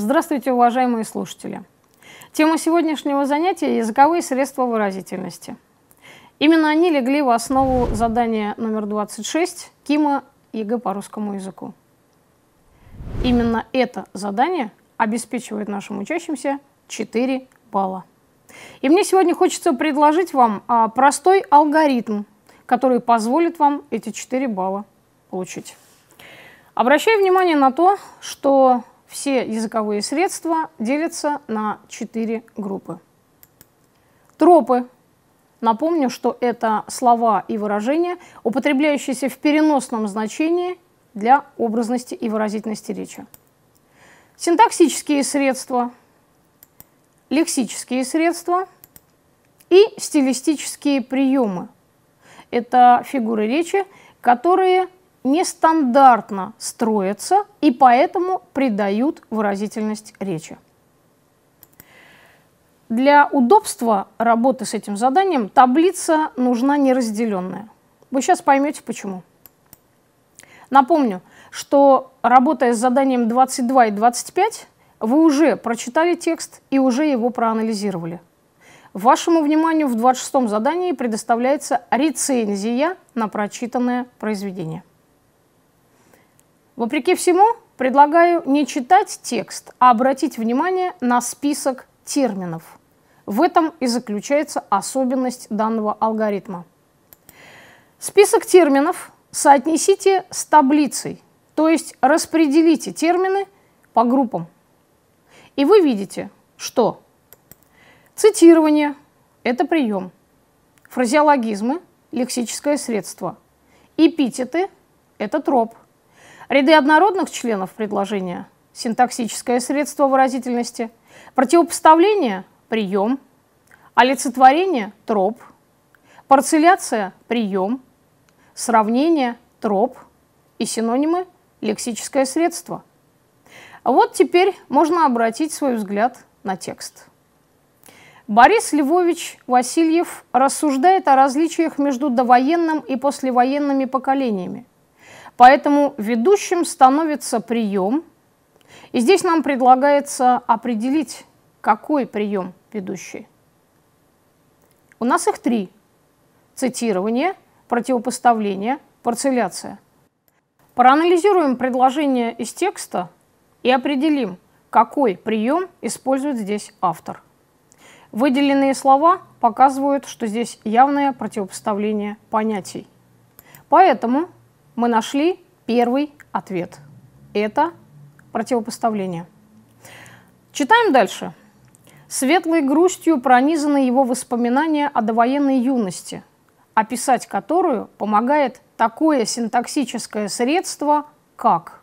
Здравствуйте, уважаемые слушатели! Тема сегодняшнего занятия – языковые средства выразительности. Именно они легли в основу задания номер 26 Кима ЕГЭ по русскому языку. Именно это задание обеспечивает нашим учащимся 4 балла. И мне сегодня хочется предложить вам а, простой алгоритм, который позволит вам эти 4 балла получить. Обращаю внимание на то, что все языковые средства делятся на четыре группы. Тропы. Напомню, что это слова и выражения, употребляющиеся в переносном значении для образности и выразительности речи. Синтаксические средства, лексические средства и стилистические приемы. Это фигуры речи, которые нестандартно строятся и поэтому придают выразительность речи. Для удобства работы с этим заданием таблица нужна неразделенная. Вы сейчас поймете почему. Напомню, что работая с заданием 22 и 25, вы уже прочитали текст и уже его проанализировали. Вашему вниманию в 26 задании предоставляется рецензия на прочитанное произведение. Вопреки всему, предлагаю не читать текст, а обратить внимание на список терминов. В этом и заключается особенность данного алгоритма. Список терминов соотнесите с таблицей, то есть распределите термины по группам. И вы видите, что цитирование – это прием, фразеологизмы – лексическое средство, эпитеты – это троп – Ряды однородных членов предложения – синтаксическое средство выразительности, противопоставление – прием, олицетворение – троп, парцеляция – прием, сравнение – троп и синонимы – лексическое средство. Вот теперь можно обратить свой взгляд на текст. Борис Львович Васильев рассуждает о различиях между довоенным и послевоенными поколениями Поэтому ведущим становится прием. И здесь нам предлагается определить, какой прием ведущий. У нас их три. Цитирование, противопоставление, парцеляция. Проанализируем предложение из текста и определим, какой прием использует здесь автор. Выделенные слова показывают, что здесь явное противопоставление понятий. Поэтому мы нашли первый ответ. Это противопоставление. Читаем дальше. Светлой грустью пронизаны его воспоминания о довоенной юности, описать которую помогает такое синтаксическое средство, как.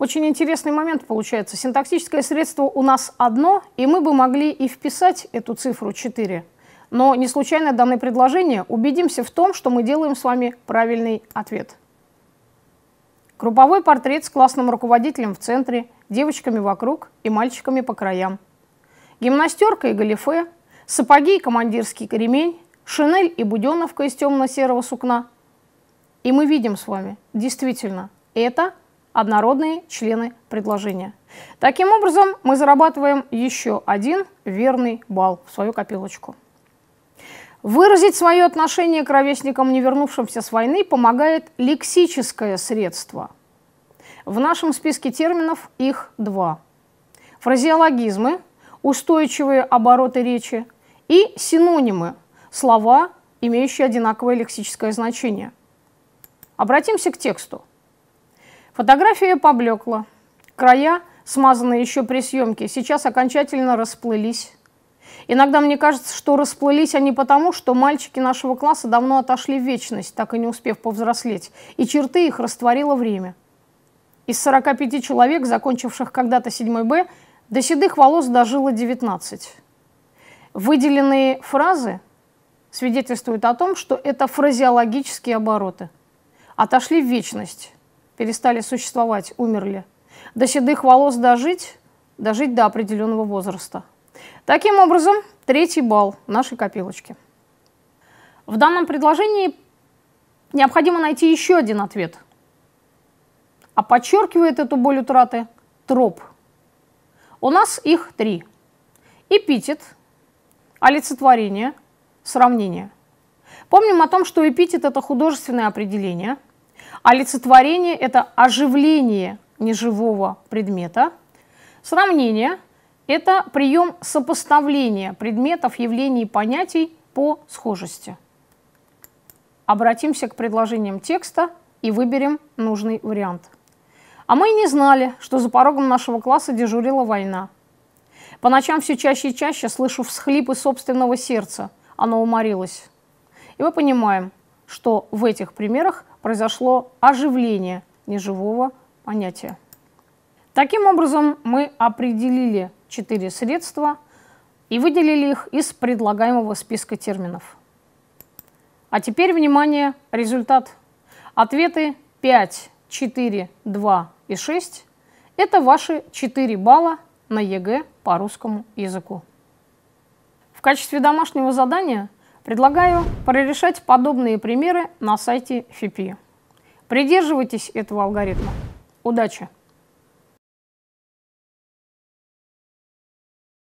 Очень интересный момент получается. Синтаксическое средство у нас одно, и мы бы могли и вписать эту цифру 4 но не случайно данное предложение, убедимся в том, что мы делаем с вами правильный ответ. Групповой портрет с классным руководителем в центре, девочками вокруг и мальчиками по краям. Гимнастерка и галифе, сапоги и командирский ремень, шинель и буденовка из темно-серого сукна. И мы видим с вами, действительно, это однородные члены предложения. Таким образом, мы зарабатываем еще один верный балл в свою копилочку. Выразить свое отношение к ровесникам, не вернувшимся с войны, помогает лексическое средство. В нашем списке терминов их два. Фразеологизмы – устойчивые обороты речи, и синонимы – слова, имеющие одинаковое лексическое значение. Обратимся к тексту. Фотография поблекла, края, смазанные еще при съемке, сейчас окончательно расплылись. Иногда мне кажется, что расплылись они потому, что мальчики нашего класса давно отошли в вечность, так и не успев повзрослеть, и черты их растворило время. Из 45 человек, закончивших когда-то 7 Б, до седых волос дожило 19. Выделенные фразы свидетельствуют о том, что это фразеологические обороты. Отошли в вечность, перестали существовать, умерли. До седых волос дожить, дожить до определенного возраста – Таким образом, третий балл нашей копилочки. В данном предложении необходимо найти еще один ответ. А подчеркивает эту боль утраты троп. У нас их три. Эпитет, олицетворение, сравнение. Помним о том, что эпитет – это художественное определение, олицетворение – это оживление неживого предмета, сравнение – это прием сопоставления предметов, явлений и понятий по схожести. Обратимся к предложениям текста и выберем нужный вариант. А мы и не знали, что за порогом нашего класса дежурила война. По ночам все чаще и чаще слышу всхлипы собственного сердца. Оно уморилось. И мы понимаем, что в этих примерах произошло оживление неживого понятия. Таким образом, мы определили четыре средства и выделили их из предлагаемого списка терминов. А теперь, внимание, результат. Ответы 5, 4, 2 и 6 – это ваши 4 балла на ЕГЭ по русскому языку. В качестве домашнего задания предлагаю прорешать подобные примеры на сайте ФИПИ. Придерживайтесь этого алгоритма. Удачи!